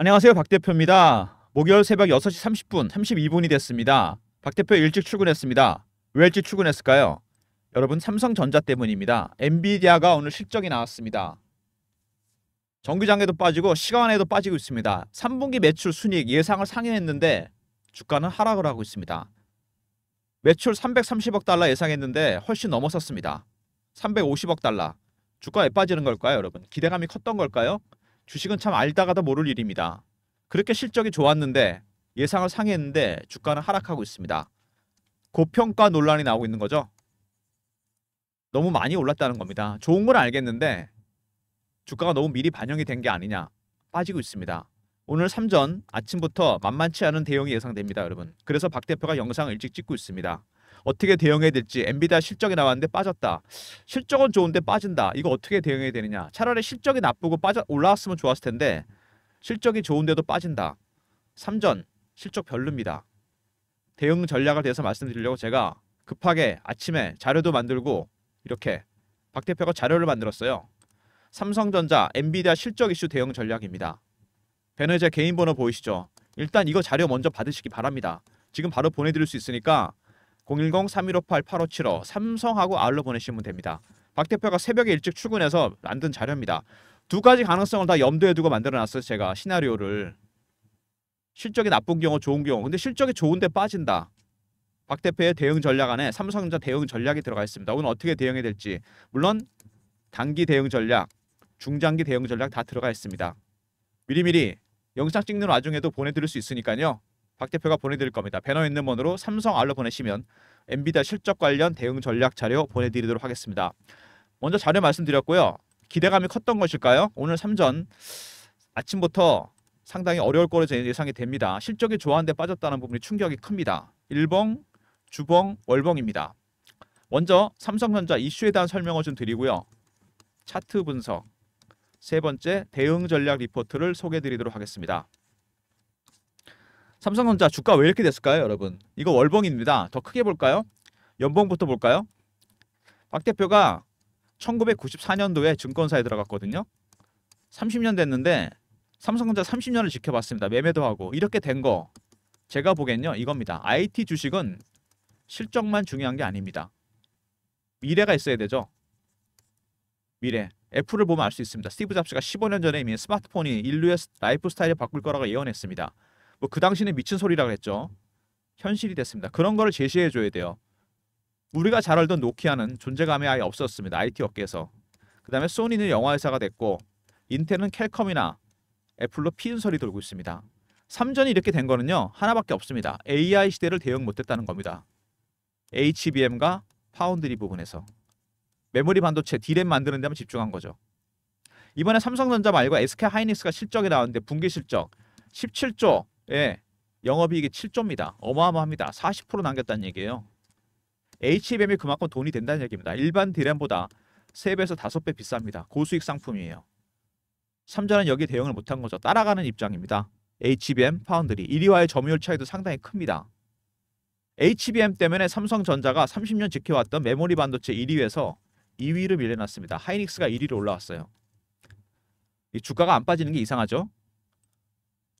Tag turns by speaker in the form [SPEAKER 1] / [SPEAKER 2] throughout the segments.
[SPEAKER 1] 안녕하세요 박 대표입니다. 목요일 새벽 6시 30분 32분이 됐습니다. 박 대표 일찍 출근했습니다. 왜 일찍 출근했을까요? 여러분 삼성전자 때문입니다. 엔비디아가 오늘 실적이 나왔습니다. 정규장에도 빠지고 시간에도 빠지고 있습니다. 3분기 매출 순이익 예상을 상회했는데 주가는 하락을 하고 있습니다. 매출 330억 달러 예상했는데 훨씬 넘어섰습니다. 350억 달러. 주가에 빠지는 걸까요, 여러분? 기대감이 컸던 걸까요? 주식은 참 알다가도 모를 일입니다. 그렇게 실적이 좋았는데 예상을 상회했는데 주가는 하락하고 있습니다. 고평가 논란이 나오고 있는 거죠. 너무 많이 올랐다는 겁니다. 좋은 건 알겠는데 주가가 너무 미리 반영이 된 게 아니냐 빠지고 있습니다. 오늘 3전 아침부터 만만치 않은 대응이 예상됩니다. 여러분. 그래서 박 대표가 영상을 일찍 찍고 있습니다. 어떻게 대응해야 될지 엔비디아 실적이 나왔는데 빠졌다. 실적은 좋은데 빠진다. 이거 어떻게 대응해야 되느냐? 차라리 실적이 나쁘고 빠져 올라왔으면 좋았을 텐데 실적이 좋은데도 빠진다. 3전 실적 별로입니다. 대응 전략을 대해서 말씀드리려고 제가 급하게 아침에 자료도 만들고 이렇게 박 대표가 자료를 만들었어요. 삼성전자, 엔비디아 실적 이슈 대응 전략입니다. 배너에 제 개인 번호 보이시죠? 일단 이거 자료 먼저 받으시기 바랍니다. 지금 바로 보내드릴 수 있으니까 010-3158-8575 삼성하고 아울러 보내시면 됩니다. 박 대표가 새벽에 일찍 출근해서 만든 자료입니다. 두 가지 가능성을 다 염두에 두고 만들어놨어요. 제가 시나리오를. 실적이 나쁜 경우 좋은 경우 근데 실적이 좋은데 빠진다. 박 대표의 대응 전략 안에 삼성전자 대응 전략이 들어가 있습니다. 오늘 어떻게 대응해야 될지 물론 단기 대응 전략, 중장기 대응 전략 다 들어가 있습니다. 미리미리 영상 찍는 와중에도 보내드릴 수 있으니까요. 박 대표가 보내드릴 겁니다. 배너 있는 번호로 삼성 알로 보내시면 엔비디아 실적 관련 대응 전략 자료 보내드리도록 하겠습니다. 먼저 자료 말씀드렸고요. 기대감이 컸던 것일까요? 오늘 3전 아침부터 상당히 어려울 거로 예상이 됩니다. 실적이 좋아는데 빠졌다는 부분이 충격이 큽니다. 1봉 주봉, 월봉입니다. 먼저 삼성전자 이슈에 대한 설명을 좀 드리고요. 차트 분석, 세 번째 대응 전략 리포트를 소개해 드리도록 하겠습니다. 삼성전자 주가 왜 이렇게 됐을까요, 여러분? 이거 월봉입니다. 더 크게 볼까요? 연봉부터 볼까요? 박 대표가 1994년도에 증권사에 들어갔거든요. 30년 됐는데 삼성전자 30년을 지켜봤습니다. 매매도 하고 이렇게 된 거 제가 보겠엔요 이겁니다. IT 주식은 실적만 중요한 게 아닙니다. 미래가 있어야 되죠. 미래. 애플을 보면 알 수 있습니다. 스티브 잡스가 15년 전에 이미 스마트폰이 인류의 라이프 스타일을 바꿀 거라고 예언했습니다. 뭐그 당시는 미친 소리라 그랬죠. 음. 현실이 됐습니다. 그런 거를 제시해 줘야 돼요. 우리가 잘 알던 노키아는 존재감이 아예 없었습니다. IT 업계에서. 그 다음에 소니는 영화회사가 됐고 인텔은 캘컴이나 애플로 피은 소리 돌고 있습니다. 삼전이 이렇게 된 거는요. 하나밖에 없습니다. AI 시대를 대응 못했다는 겁니다. HBM과 파운드리 부분에서. 메모리 반도체 디램 만드는 데만 집중한 거죠. 이번에 삼성전자 말고 SK 하이닉스가 실적이 나왔는데 분기 실적 17조 예, 영업이익이 7조입니다. 어마어마합니다. 40% 남겼다는 얘기예요. HBM이 그만큼 돈이 된다는 얘기입니다. 일반 디램보다 3배에서 5배 비쌉니다. 고수익 상품이에요. 삼전은 여기 대응을 못한 거죠. 따라가는 입장입니다. HBM 파운드리 1위와의 점유율 차이도 상당히 큽니다. HBM 때문에 삼성전자가 30년 지켜왔던 메모리 반도체 1위에서 2위를 밀려났습니다. 하이닉스가 1위로 올라왔어요. 이 주가가 안 빠지는 게 이상하죠?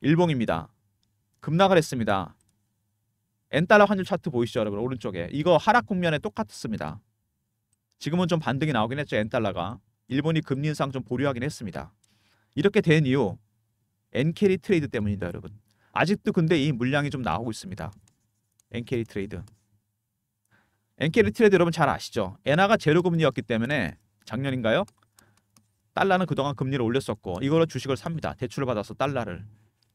[SPEAKER 1] 일봉입니다. 급락을 했습니다. 엔달러 환율 차트 보이시죠 여러분 오른쪽에 이거 하락 국면에 똑같습니다. 지금은 좀 반등이 나오긴 했죠 엔달러가 일본이 금리 인상 좀 보류하긴 했습니다. 이렇게 된 이유 엔캐리 트레이드 때문이다 여러분. 아직도 근데 이 물량이 좀 나오고 있습니다. 엔캐리 트레이드. 엔캐리 트레이드 여러분 잘 아시죠? 엔화가 제로 금리였기 때문에 작년인가요? 달러는 그동안 금리를 올렸었고 이걸로 주식을 삽니다. 대출을 받아서 달러를.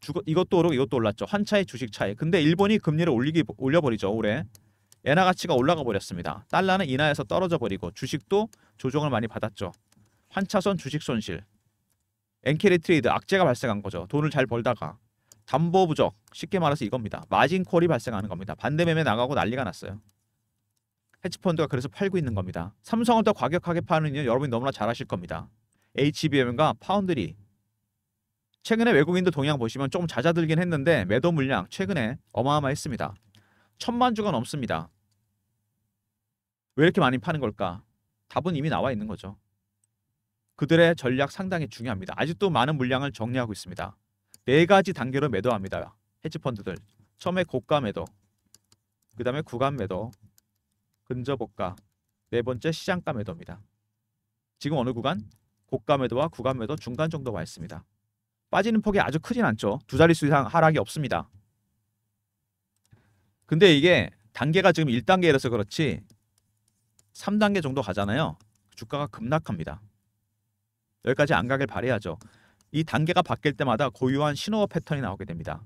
[SPEAKER 1] 주, 이것도 오르고 이것도 올랐죠. 환차의 주식 차이. 근데 일본이 금리를 올리기 올려버리죠. 올해 엔화 가치가 올라가 버렸습니다. 달러는 인하에서 떨어져 버리고 주식도 조정을 많이 받았죠. 환차선 주식 손실. 엔캐리 트레이드 악재가 발생한 거죠. 돈을 잘 벌다가 담보 부족 쉽게 말해서 이겁니다. 마진 콜이 발생하는 겁니다. 반대 매매 나가고 난리가 났어요. 헤지펀드가 그래서 팔고 있는 겁니다. 삼성을더 과격하게 파는 이유 여러분이 너무나 잘 아실 겁니다. HBM과 파운드리 최근에 외국인들 동향 보시면 조금 잦아들긴 했는데 매도 물량 최근에 어마어마했습니다. 천만 주가 넘습니다. 왜 이렇게 많이 파는 걸까? 답은 이미 나와 있는 거죠. 그들의 전략 상당히 중요합니다. 아직도 많은 물량을 정리하고 있습니다. 네 가지 단계로 매도합니다. 헤지펀드들. 처음에 고가 매도, 그 다음에 구간 매도, 근저복가, 네 번째 시장가 매도입니다. 지금 어느 구간? 고가 매도와 구간 매도 중간 정도 가 있습니다. 빠지는 폭이 아주 크진 않죠. 두 자릿수 이상 하락이 없습니다. 근데 이게 단계가 지금 1단계라서 그렇지 3단계 정도 가잖아요. 주가가 급락합니다. 여기까지 안 가길 바래야죠. 이 단계가 바뀔 때마다 고유한 신호 패턴이 나오게 됩니다.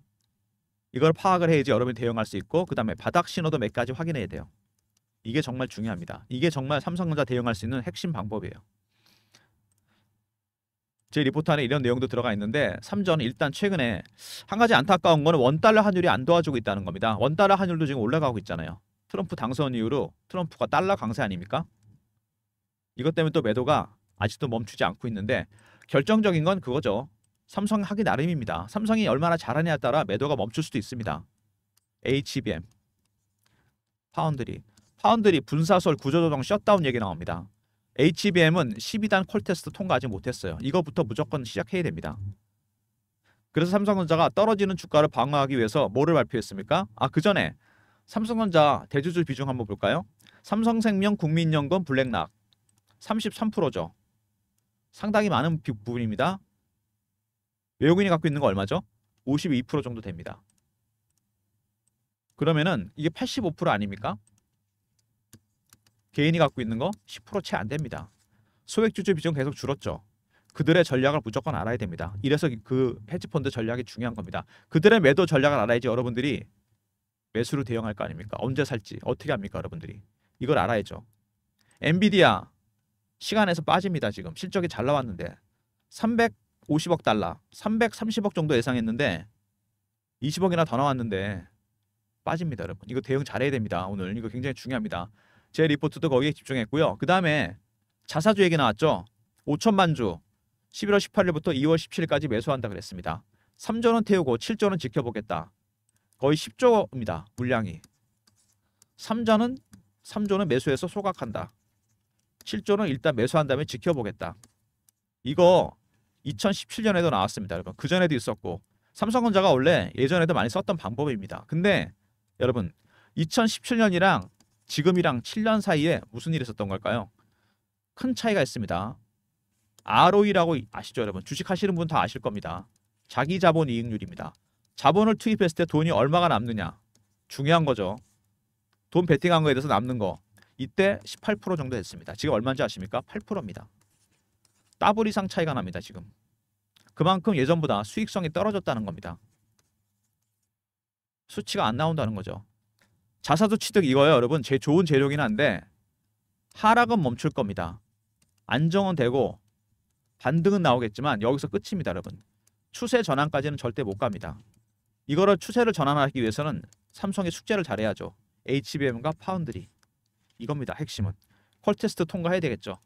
[SPEAKER 1] 이걸 파악을 해야지 여러분이 대응할 수 있고 그 다음에 바닥 신호도 몇 가지 확인해야 돼요. 이게 정말 중요합니다. 이게 정말 삼성전자 대응할 수 있는 핵심 방법이에요. 제 리포트 안에 이런 내용도 들어가 있는데 삼전 일단 최근에 한 가지 안타까운 거는 원달러 환율이 안 도와주고 있다는 겁니다. 원달러 환율도 지금 올라가고 있잖아요. 트럼프 당선 이후로 트럼프가 달러 강세 아닙니까? 이것 때문에 또 매도가 아직도 멈추지 않고 있는데 결정적인 건 그거죠. 삼성 하기 나름입니다. 삼성이 얼마나 잘하냐에 따라 매도가 멈출 수도 있습니다. HBM, 파운드리, 파운드리 분사설 구조조정 셧다운 얘기 나옵니다. HBM은 12단 콜 테스트 통과 하지 못했어요. 이거부터 무조건 시작해야 됩니다. 그래서 삼성전자가 떨어지는 주가를 방어하기 위해서 뭐를 발표했습니까? 아, 그 전에 삼성전자 대주주 비중 한번 볼까요? 삼성생명, 국민연금, 블랙락 33%죠. 상당히 많은 부분입니다. 외국인이 갖고 있는 거 얼마죠? 52% 정도 됩니다. 그러면은 이게 85% 아닙니까? 개인이 갖고 있는 거 10%채 안 됩니다. 소액 주주 비중 계속 줄었죠. 그들의 전략을 무조건 알아야 됩니다. 이래서 그 헤지펀드 전략이 중요한 겁니다. 그들의 매도 전략을 알아야지 여러분들이 매수로 대응할 거 아닙니까? 언제 살지 어떻게 합니까 여러분들이 이걸 알아야죠. 엔비디아 시간에서 빠집니다 지금 실적이 잘 나왔는데 350억 달러 330억 정도 예상했는데 20억이나 더 나왔는데 빠집니다 여러분 이거 대응 잘해야 됩니다 오늘 이거 굉장히 중요합니다 제 리포트도 거기에 집중했고요. 그 다음에 자사주 얘기 나왔죠. 5천만 주 11월 18일부터 2월 17일까지 매수한다 그랬습니다. 3조 는 태우고 7조 는 지켜보겠다. 거의 10조입니다. 물량이. 3조는 3조는 매수해서 소각한다. 7조는 일단 매수한 다음에 지켜보겠다. 이거 2017년에도 나왔습니다. 여러분. 그전에도 있었고 삼성전자가 원래 예전에도 많이 썼던 방법입니다. 근데 여러분 2017년이랑 지금이랑 7년 사이에 무슨 일이 있었던 걸까요? 큰 차이가 있습니다. ROE라고 아시죠 여러분? 주식 하시는 분 다 아실 겁니다. 자기 자본 이익률입니다. 자본을 투입했을 때 돈이 얼마가 남느냐 중요한 거죠. 돈 베팅한 거에 대해서 남는 거 이때 18% 정도 됐습니다. 지금 얼마인지 아십니까? 8%입니다. 따블 이상 차이가 납니다. 지금 그만큼 예전보다 수익성이 떨어졌다는 겁니다. 수치가 안 나온다는 거죠. 자사주 취득 이거예요 여러분 제 좋은 재료긴 한데 하락은 멈출 겁니다 안정은 되고 반등은 나오겠지만 여기서 끝입니다 여러분 추세 전환까지는 절대 못 갑니다 이거를 추세를 전환하기 위해서는 삼성의 숙제를 잘해야죠 HBM과 파운드리 이겁니다 핵심은 콜 테스트 통과해야 되겠죠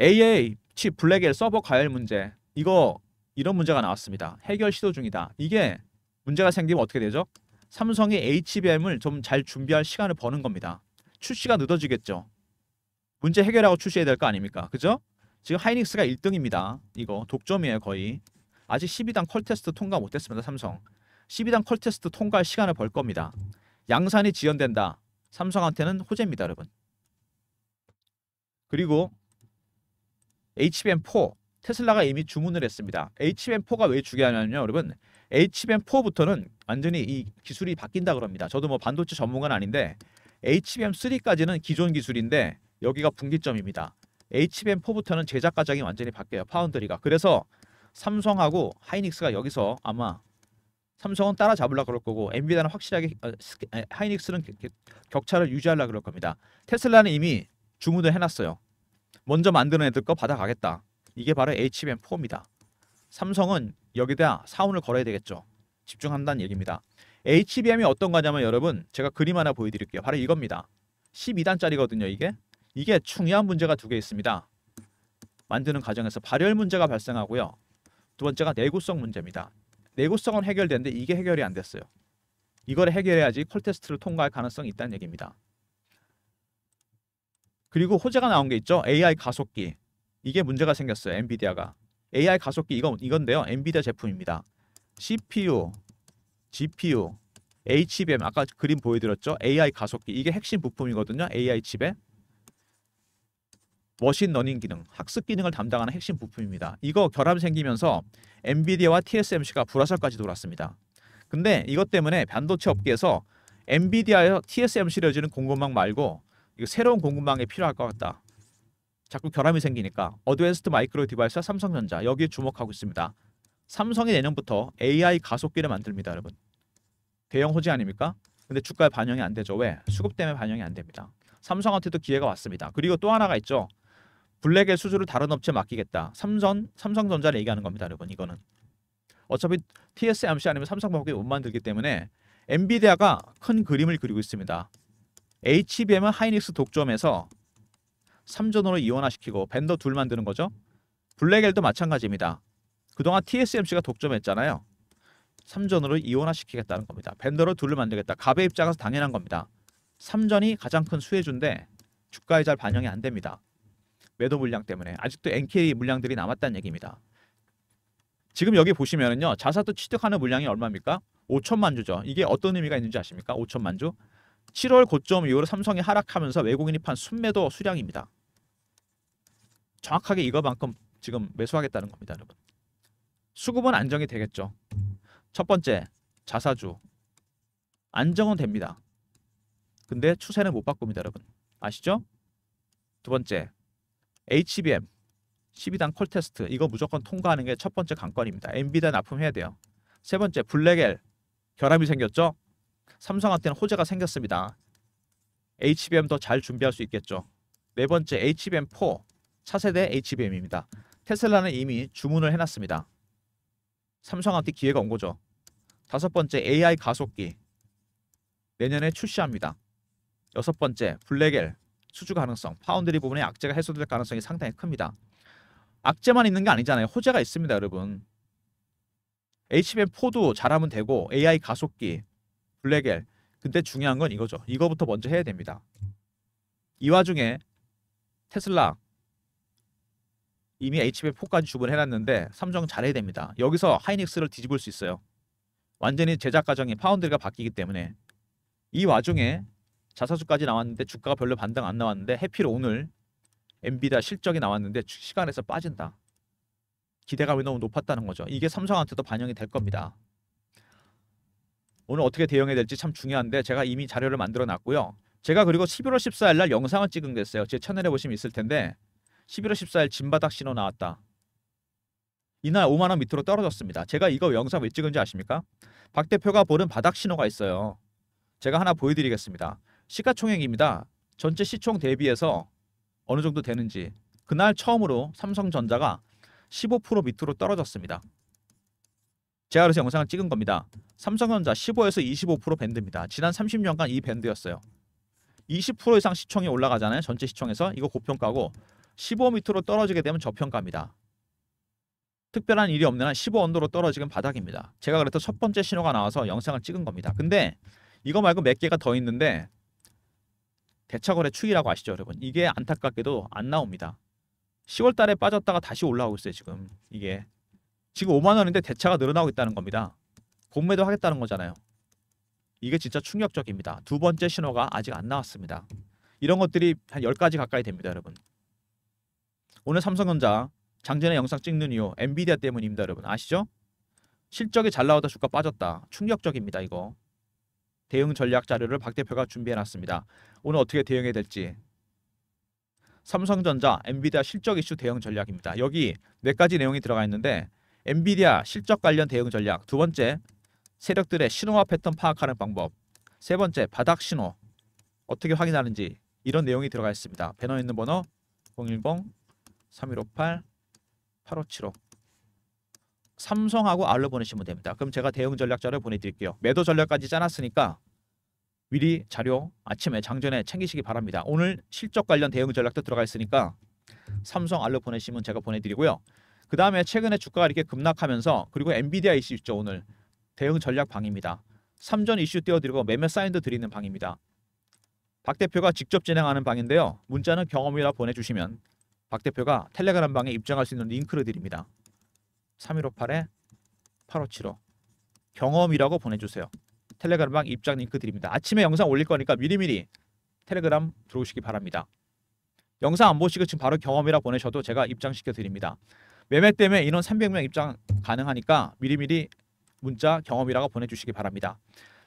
[SPEAKER 1] AA 칩 블랙의 서버 과열 문제 이거 이런 문제가 나왔습니다 해결 시도 중이다 이게 문제가 생기면 어떻게 되죠 삼성의 HBM을 좀 잘 준비할 시간을 버는 겁니다. 출시가 늦어지겠죠. 문제 해결하고 출시해야 될 거 아닙니까? 그죠? 지금 하이닉스가 1등입니다. 이거 독점이에요 거의. 아직 12단 컬 테스트 통과 못했습니다. 삼성. 12단 컬 테스트 통과할 시간을 벌 겁니다. 양산이 지연된다. 삼성한테는 호재입니다. 여러분. 그리고 HBM4 테슬라가 이미 주문을 했습니다. HBM4가 왜 중요하냐면요. 여러분 HBM4부터는 완전히 이 기술이 바뀐다 그럽니다. 저도 뭐 반도체 전문가는 아닌데 HBM3까지는 기존 기술인데 여기가 분기점입니다. HBM4부터는 제작 과정이 완전히 바뀌어요. 파운드리가. 그래서 삼성하고 하이닉스가 여기서 아마 삼성은 따라잡으려 고 그럴 거고 엔비디아는 확실하게 어, 하이닉스는 격차를 유지하려 고 그럴 겁니다. 테슬라는 이미 주문을 해놨어요. 먼저 만드는 애들 거 받아가겠다. 이게 바로 HBM4입니다. 삼성은 여기다 사운을 걸어야 되겠죠. 집중한다는 얘기입니다. HBM이 어떤 거냐면 여러분 제가 그림 하나 보여드릴게요. 바로 이겁니다. 12단짜리거든요. 이게 이게 중요한 문제가 두 개 있습니다. 만드는 과정에서 발열 문제가 발생하고요. 두 번째가 내구성 문제입니다. 내구성은 해결되는데 이게 해결이 안 됐어요. 이걸 해결해야지 콜 테스트를 통과할 가능성이 있다는 얘기입니다. 그리고 호재가 나온 게 있죠. AI 가속기. 이게 문제가 생겼어요. 엔비디아가. AI 가속기 이건 이건데요. 엔비디아 제품입니다. CPU, GPU, HBM 아까 그림 보여드렸죠? AI 가속기 이게 핵심 부품이거든요. AI 칩에 머신 러닝 기능, 학습 기능을 담당하는 핵심 부품입니다. 이거 결함 생기면서 엔비디아와 TSMC가 불화설까지 돌았습니다. 근데 이것 때문에 반도체 업계에서 엔비디아에서 TSMC를 여지는 공급망 말고 이거 새로운 공급망이 필요할 것 같다. 자꾸 결함이 생기니까 어드밴스트 마이크로 디바이스와 삼성전자 여기에 주목하고 있습니다. 삼성이 내년부터 AI 가속기를 만듭니다, 여러분. 대형 호재 아닙니까? 근데 주가에 반영이 안 되죠. 왜? 수급 때문에 반영이 안 됩니다. 삼성한테도 기회가 왔습니다. 그리고 또 하나가 있죠. 블랙의 수주를 다른 업체에 맡기겠다. 삼성, 삼성전자를 얘기하는 겁니다, 여러분. 이거는. 어차피 TSMC 아니면 삼성밖에 못 만들기 때문에 엔비디아가 큰 그림을 그리고 있습니다. HBM은 하이닉스 독점해서 삼전으로 이원화시키고 벤더 둘 만드는 거죠. 블랙엘도 마찬가지입니다. 그동안 TSMC가 독점했잖아요. 3전으로 이원화시키겠다는 겁니다. 벤더로 둘로 만들겠다. 갑의 입장에서 당연한 겁니다. 3전이 가장 큰 수혜주인데 주가에 잘 반영이 안 됩니다. 매도 물량 때문에 아직도 NK 물량들이 남았다는 얘기입니다. 지금 여기 보시면은요. 자사도 취득하는 물량이 얼마입니까? 5천만 주죠. 이게 어떤 의미가 있는지 아십니까? 5천만 주. 7월 고점 이후로 삼성이 하락하면서 외국인이 판 순매도 수량입니다. 정확하게 이거만큼 지금 매수하겠다는 겁니다, 여러분. 수급은 안정이 되겠죠. 첫 번째, 자사주. 안정은 됩니다. 근데 추세는 못 바꿉니다, 여러분. 아시죠? 두 번째, HBM. 12단 콜 테스트. 이거 무조건 통과하는 게 첫 번째 관건입니다. 엔비디아 납품해야 돼요. 세 번째, 블랙엘. 결함이 생겼죠? 삼성한테는 호재가 생겼습니다. HBM 더 잘 준비할 수 있겠죠. 네 번째, HBM4. 차세대 HBM입니다. 테슬라는 이미 주문을 해놨습니다. 삼성한테 기회가 온 거죠. 다섯 번째 AI 가속기 내년에 출시합니다. 여섯 번째 블랙엘 수주 가능성 파운드리 부분에 악재가 해소될 가능성이 상당히 큽니다. 악재만 있는 게 아니잖아요. 호재가 있습니다, 여러분. HBM4도 잘하면 되고 AI 가속기, 블랙엘. 근데 중요한 건 이거죠. 이거부터 먼저 해야 됩니다. 이 와중에 테슬라 이미 HB4까지 주문해놨는데 삼정 잘해야 됩니다. 여기서 하이닉스를 뒤집을 수 있어요. 완전히 제작 과정이 파운드리가 바뀌기 때문에 이 와중에 자사주까지 나왔는데 주가가 별로 반등 안 나왔는데 해필 오늘 엔비다 실적이 나왔는데 시간에서 빠진다. 기대감이 너무 높았다는 거죠. 이게 삼성한테도 반영이 될 겁니다. 오늘 어떻게 대응해야 될지 참 중요한데 제가 이미 자료를 만들어 놨고요. 제가 그리고 11월 14일 날 영상을 찍은 게 있어요. 제 채널에 보시면 있을 텐데 11월 14일 진바닥 신호 나왔다. 이날 5만원 밑으로 떨어졌습니다. 제가 이거 영상 왜 찍은지 아십니까? 박 대표가 보는 바닥 신호가 있어요. 제가 하나 보여드리겠습니다. 시가총액입니다. 전체 시총 대비해서 어느 정도 되는지 그날 처음으로 삼성전자가 15% 밑으로 떨어졌습니다. 제가 그래서 영상을 찍은 겁니다. 삼성전자 15에서 25% 밴드입니다. 지난 30년간 이 밴드였어요. 20% 이상 시총이 올라가잖아요. 전체 시총에서 이거 고평가고 1 5미터로 떨어지게 되면 저평가입니다. 특별한 일이 없는 한 15언더로 떨어지면 바닥입니다. 제가 그랬던 첫 번째 신호가 나와서 영상을 찍은 겁니다. 근데 이거 말고 몇 개가 더 있는데 대차거래 축이라고 아시죠 여러분? 이게 안타깝게도 안 나옵니다. 10월 달에 빠졌다가 다시 올라오고 있어요 지금 이게 지금 5만 원인데 대차가 늘어나고 있다는 겁니다. 공매도 하겠다는 거잖아요. 이게 진짜 충격적입니다. 두 번째 신호가 아직 안 나왔습니다. 이런 것들이 한 10가지 가까이 됩니다 여러분. 오늘 삼성전자 장전의 영상 찍는 이유 엔비디아 때문입니다 여러분 아시죠? 실적이 잘 나오다 주가 빠졌다. 충격적입니다 이거. 대응 전략 자료를 박 대표가 준비해놨습니다. 오늘 어떻게 대응해야 될지 삼성전자, 엔비디아 실적 이슈 대응 전략입니다. 여기 네 가지 내용이 들어가 있는데 엔비디아 실적 관련 대응 전략, 두 번째 세력들의 신호와 패턴 파악하는 방법, 세 번째 바닥 신호 어떻게 확인하는지 이런 내용이 들어가 있습니다. 배너 있는 번호 010 3158 8575 삼성하고 알로 보내시면 됩니다. 그럼 제가 대응 전략 자료 보내드릴게요. 매도 전략까지 짜놨으니까 미리 자료 아침에 장전에 챙기시기 바랍니다. 오늘 실적 관련 대응 전략도 들어가 있으니까 삼성 알로 보내시면 제가 보내드리고요. 그 다음에 최근에 주가가 이렇게 급락하면서 그리고 엔비디아 이슈 있죠 오늘 대응 전략 방입니다. 삼전 이슈 띄워드리고 매매 사인도 드리는 방입니다. 박 대표가 직접 진행하는 방인데요. 문자는 경험이라 보내주시면 박 대표가 텔레그램 방에 입장할 수 있는 링크를 드립니다. 3158에 8575 경험이라고 보내주세요. 텔레그램 방 입장 링크 드립니다. 아침에 영상 올릴 거니까 미리미리 텔레그램 들어오시기 바랍니다. 영상 안 보시고 지금 바로 경험이라 보내셔도 제가 입장시켜 드립니다. 매매 때문에 인원 300명 입장 가능하니까 미리미리 문자 경험이라고 보내주시기 바랍니다.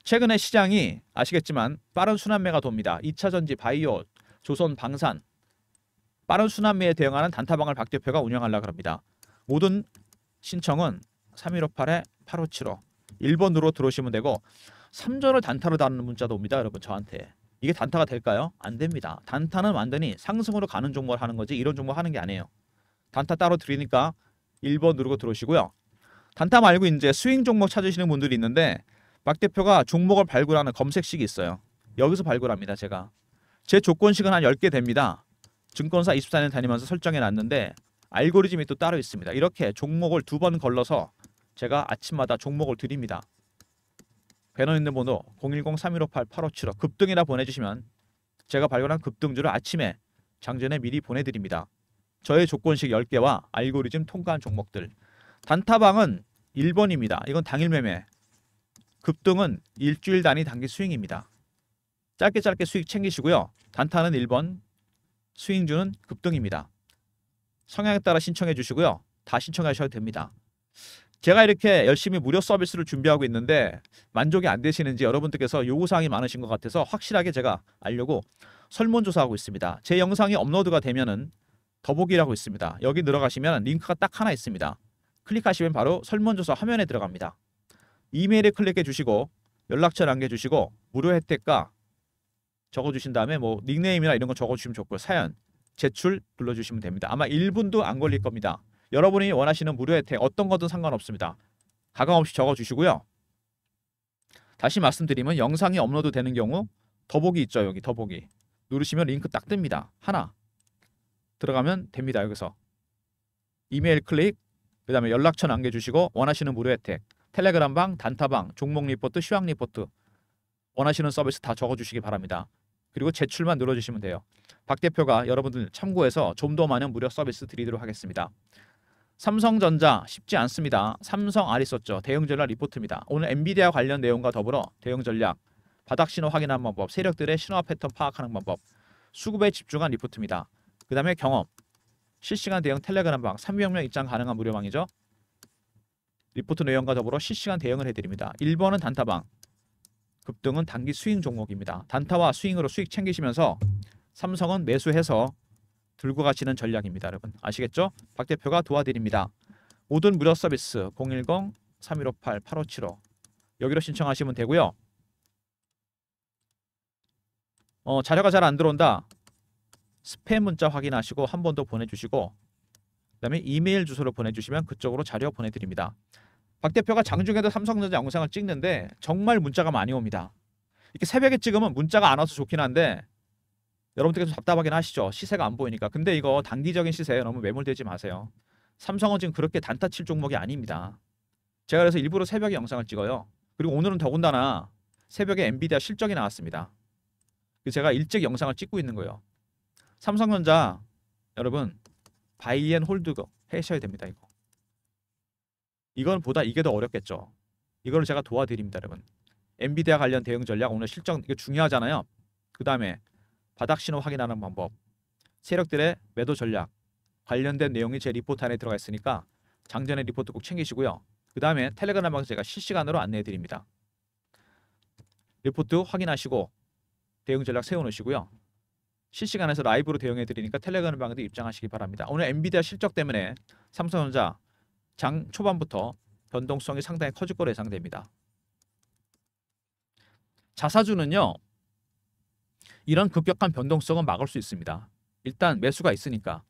[SPEAKER 1] 최근에 시장이 아시겠지만 빠른 순환매가 돕니다. 2차전지 바이오, 조선 방산 빠른 수남미에 대응하는 단타방을 박 대표가 운영하려고 합니다. 모든 신청은 3158-8575 1번으로 들어오시면 되고 3전을 단타로 다는 문자도 옵니다. 여러분 저한테. 이게 단타가 될까요? 안 됩니다. 단타는 완전히 상승으로 가는 종목을 하는 거지 이런 종목 하는 게 아니에요. 단타 따로 드리니까 1번 누르고 들어오시고요. 단타 말고 이제 스윙 종목 찾으시는 분들이 있는데 박 대표가 종목을 발굴하는 검색식이 있어요. 여기서 발굴합니다. 제가. 제 조건식은 한 10개 됩니다. 증권사 24년 다니면서 설정해 놨는데 알고리즘이 또 따로 있습니다. 이렇게 종목을 두 번 걸러서 제가 아침마다 종목을 드립니다. 배너 있는 번호 010-3158-8575 급등이라 보내주시면 제가 발견한 급등주를 아침에 장전에 미리 보내드립니다. 저의 조건식 10개와 알고리즘 통과한 종목들 단타방은 1번입니다. 이건 당일 매매 급등은 일주일 단위 단기 수익입니다. 짧게 짧게 수익 챙기시고요. 단타는 1번, 스윙주는 급등입니다. 성향에 따라 신청해 주시고요. 다 신청하셔도 됩니다. 제가 이렇게 열심히 무료 서비스를 준비하고 있는데 만족이 안 되시는지 여러분들께서 요구사항이 많으신 것 같아서 확실하게 제가 알려고 설문조사하고 있습니다. 제 영상이 업로드가 되면은 더보기라고 있습니다. 여기 들어가시면 링크가 딱 하나 있습니다. 클릭하시면 바로 설문조사 화면에 들어갑니다. 이메일에 클릭해 주시고 연락처 남겨주시고 무료 혜택과 적어주신 다음에 뭐 닉네임이나 이런 거 적어주시면 좋고요. 사연, 제출 눌러주시면 됩니다. 아마 1분도 안 걸릴 겁니다. 여러분이 원하시는 무료 혜택 어떤 거든 상관없습니다. 가감없이 적어주시고요. 다시 말씀드리면 영상이 업로드 되는 경우 더보기 있죠. 여기 더보기. 누르시면 링크 딱 뜹니다. 하나. 들어가면 됩니다. 여기서. 이메일 클릭, 그 다음에 연락처 남겨주시고 원하시는 무료 혜택, 텔레그램방, 단타방, 종목 리포트, 시황 리포트 원하시는 서비스 다 적어주시기 바랍니다. 그리고 제출만 눌러주시면 돼요. 박 대표가 여러분들 참고해서 좀 더 많은 무료 서비스 드리도록 하겠습니다. 삼성전자 쉽지 않습니다. 삼성 아리 었죠 대형전략 리포트입니다. 오늘 엔비디아 관련 내용과 더불어 대형전략, 바닥신호 확인하는 방법, 세력들의 신호 패턴 파악하는 방법, 수급에 집중한 리포트입니다. 그 다음에 경험, 실시간 대형 텔레그램방, 300명 입장 가능한 무료방이죠. 리포트 내용과 더불어 실시간 대응을 해드립니다. 1번은 단타방, 급등은 단기 스윙 종목입니다. 단타와 스윙으로 수익 챙기시면서 삼성은 매수해서 들고 가시는 전략입니다. 여러분 아시겠죠? 박 대표가 도와드립니다. 모든 무료 서비스 010-3158-8575 여기로 신청하시면 되고요. 어, 자료가 잘 안 들어온다. 스팸 문자 확인하시고 한 번 더 보내주시고 그 다음에 이메일 주소로 보내주시면 그쪽으로 자료 보내드립니다. 박 대표가 장중에도 삼성전자 영상을 찍는데 정말 문자가 많이 옵니다. 이렇게 새벽에 찍으면 문자가 안 와서 좋긴 한데 여러분들께서 답답하긴 하시죠. 시세가 안 보이니까. 근데 이거 단기적인 시세에 너무 매몰되지 마세요. 삼성은 지금 그렇게 단타 칠 종목이 아닙니다. 제가 그래서 일부러 새벽에 영상을 찍어요. 그리고 오늘은 더군다나 새벽에 엔비디아 실적이 나왔습니다. 그 제가 일찍 영상을 찍고 있는 거예요. 삼성전자 여러분 바이앤 홀드 해셔야 됩니다. 이거. 이건 보다 이게 더 어렵겠죠. 이걸 제가 도와드립니다, 여러분. 엔비디아 관련 대응 전략 오늘 실적 이거 중요하잖아요. 그 다음에 바닥 신호 확인하는 방법, 세력들의 매도 전략 관련된 내용이 제 리포트 안에 들어가 있으니까 장전의 리포트 꼭 챙기시고요. 그 다음에 텔레그램방에 제가 실시간으로 안내해 드립니다. 리포트 확인하시고 대응 전략 세워놓으시고요. 실시간에서 라이브로 대응해 드리니까 텔레그램 방에도 입장하시기 바랍니다. 오늘 엔비디아 실적 때문에 삼성전자 장 초반부터 변동성이 상당히 커질 거로 예상됩니다. 자사주는요. 이런 급격한 변동성은 막을 수 있습니다. 일단 매수가 있으니까.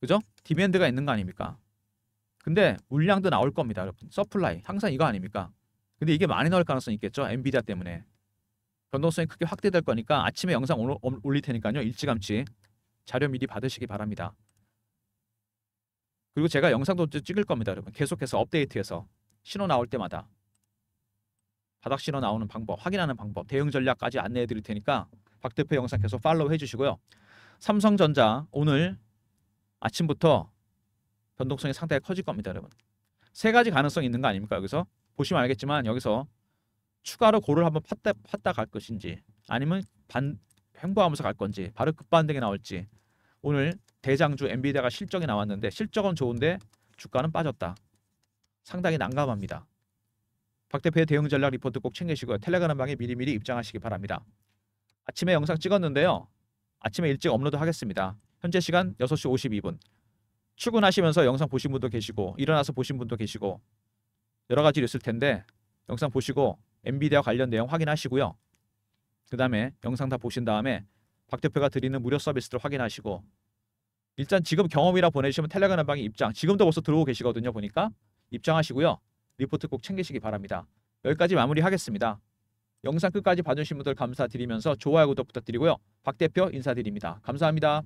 [SPEAKER 1] 그죠? 디맨드가 있는 거 아닙니까? 근데 물량도 나올 겁니다. 여러분. 서플라이. 항상 이거 아닙니까? 근데 이게 많이 나올 가능성이 있겠죠? 엔비디아 때문에. 변동성이 크게 확대될 거니까 아침에 영상 올릴 테니까요. 일찌감치 자료 미리 받으시기 바랍니다. 그리고 제가 영상도 찍을 겁니다, 여러분. 계속해서 업데이트해서 신호 나올 때마다 바닥 신호 나오는 방법, 확인하는 방법, 대응 전략까지 안내해 드릴 테니까 박 대표 영상 계속 팔로우 해주시고요. 삼성전자 오늘 아침부터 변동성이 상당히 커질 겁니다, 여러분. 세 가지 가능성이 있는 거 아닙니까? 여기서 보시면 알겠지만 여기서 추가로 고를 한번 팠다, 팠다 갈 것인지 아니면 반 횡보하면서 갈 건지 바로 급반등이 나올지 오늘 대장주 엔비디아가 실적이 나왔는데 실적은 좋은데 주가는 빠졌다. 상당히 난감합니다. 박 대표의 대응 전략 리포트 꼭 챙기시고요. 텔레그램 방에 미리미리 입장하시기 바랍니다. 아침에 영상 찍었는데요. 아침에 일찍 업로드 하겠습니다. 현재 시간 6시 52분. 출근하시면서 영상 보신 분도 계시고 일어나서 보신 분도 계시고 여러 가지 있을 텐데 영상 보시고 엔비디아 관련 내용 확인하시고요. 그 다음에 영상 다 보신 다음에 박 대표가 드리는 무료 서비스를 확인하시고 일단 지금 경험이라 보내시면 주 텔레그램 방에 입장 지금도 벌써 들어오고 계시거든요 보니까 입장하시고요 리포트 꼭 챙기시기 바랍니다 여기까지 마무리하겠습니다 영상 끝까지 봐주신 분들 감사드리면서 좋아요 구독 부탁드리고요 박 대표 인사드립니다 감사합니다